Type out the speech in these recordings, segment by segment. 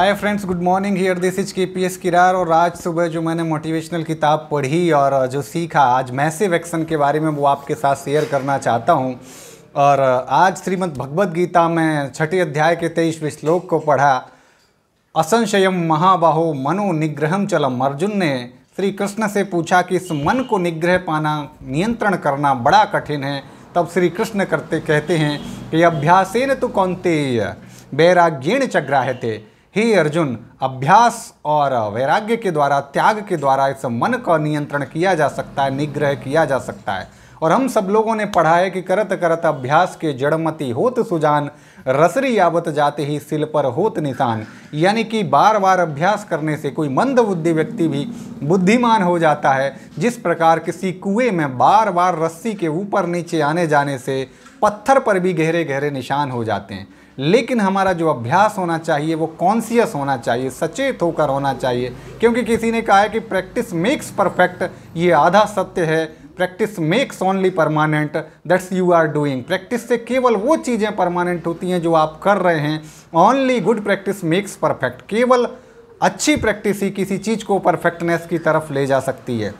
hi friends good morning here this is K P S Kirar और आज सुबह जो मैंने मोटिवेशनल किताब पढ़ी और जो सीखा आज मैसिव एक्शन के बारे में वो आपके साथ शेयर करना चाहता हूँ और आज श्रीमद् भगवद गीता में छठे अध्याय के तेईसवें श्लोक को पढ़ा असंशयम महाबाहो मनो निग्रहम चलम अर्जुन ने श्री कृष्ण से पूछा कि इस मन को निग्रह पाना नियंत्रण करना बड़ा कठिन है तब श्री कृष्ण करते कहते हैं कि अभ्यासेन तो कौनते वैराग्येण चग्राहते हे अर्जुन अभ्यास और वैराग्य के द्वारा त्याग के द्वारा इस मन का नियंत्रण किया जा सकता है निग्रह किया जा सकता है और हम सब लोगों ने पढ़ा है कि करत करत अभ्यास के जड़मती होत सुजान रसरी यावत जाते ही सिल पर होत निशान यानी कि बार बार अभ्यास करने से कोई मंद बुद्धि व्यक्ति भी बुद्धिमान हो जाता है जिस प्रकार किसी कुएं में बार बार रस्सी के ऊपर नीचे आने जाने से पत्थर पर भी गहरे गहरे निशान हो जाते हैं लेकिन हमारा जो अभ्यास होना चाहिए वो कॉन्सियस होना चाहिए सचेत होकर होना चाहिए क्योंकि किसी ने कहा है कि प्रैक्टिस मेक्स परफेक्ट ये आधा सत्य है practice makes only permanent that's you are doing practice से केवल वो चीज़ें परमानेंट होती हैं जो आप कर रहे हैं only good practice makes perfect केवल अच्छी प्रैक्टिस ही किसी चीज़ को परफेक्टनेस की तरफ ले जा सकती है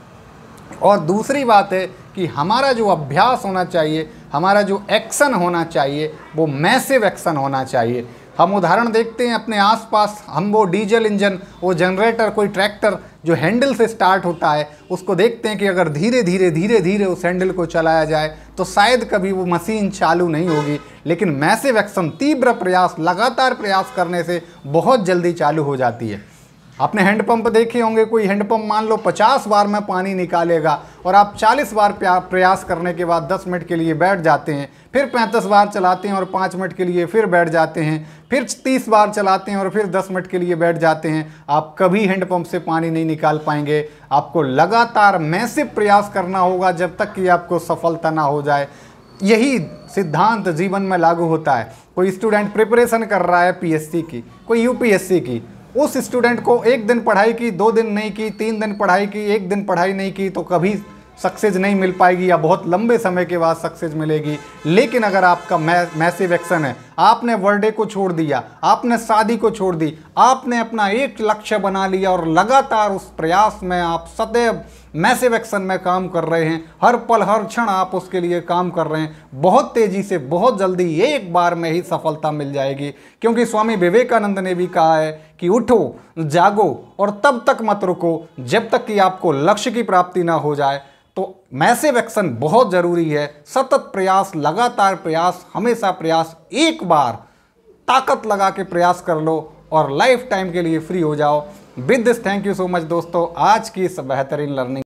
और दूसरी बात है कि हमारा जो अभ्यास होना चाहिए हमारा जो एक्शन होना चाहिए वो मैसिव एक्शन होना चाहिए हम उदाहरण देखते हैं अपने आसपास हम वो डीजल इंजन वो जनरेटर कोई ट्रैक्टर जो हैंडल से स्टार्ट होता है उसको देखते हैं कि अगर धीरे धीरे धीरे धीरे उस हैंडल को चलाया जाए तो शायद कभी वो मशीन चालू नहीं होगी लेकिन मैसिव एक्शन तीव्र प्रयास लगातार प्रयास करने से बहुत जल्दी चालू हो जाती है आपने हैंडपम्प देखे होंगे कोई हैंडपम्प मान लो 50 बार में पानी निकालेगा और आप 40 बार प्रयास करने के बाद 10 मिनट के लिए बैठ जाते हैं फिर 35 बार चलाते हैं और 5 मिनट के लिए फिर बैठ जाते हैं फिर 30 बार चलाते हैं और फिर 10 मिनट के लिए बैठ जाते हैं आप कभी हैंडपम्प से पानी नहीं निकाल पाएंगे आपको लगातार मैसे प्रयास करना होगा जब तक कि आपको सफलता ना हो जाए यही सिद्धांत जीवन में लागू होता है कोई स्टूडेंट प्रिपरेशन कर रहा है पीएससी की कोई यूपीएससी की उस स्टूडेंट को एक दिन पढ़ाई की दो दिन नहीं की तीन दिन पढ़ाई की एक दिन पढ़ाई नहीं की तो कभी सक्सेस नहीं मिल पाएगी या बहुत लंबे समय के बाद सक्सेस मिलेगी लेकिन अगर आपका मै मैसिव एक्शन है आपने वर्डे को छोड़ दिया आपने शादी को छोड़ दी आपने अपना एक लक्ष्य बना लिया और लगातार उस प्रयास में आप सदैव मैसेव एक्शन में काम कर रहे हैं हर पल हर क्षण आप उसके लिए काम कर रहे हैं बहुत तेज़ी से बहुत जल्दी एक बार में ही सफलता मिल जाएगी क्योंकि स्वामी विवेकानंद ने भी कहा है कि उठो जागो और तब तक मत रुको जब तक कि आपको लक्ष्य की प्राप्ति ना हो जाए तो मैसिव एक्शन बहुत ज़रूरी है सतत प्रयास लगातार प्रयास हमेशा प्रयास एक बार ताकत लगा के प्रयास कर लो और लाइफ टाइम के लिए फ्री हो जाओ with this thank you so much दोस्तों आज की इस बेहतरीन लर्निंग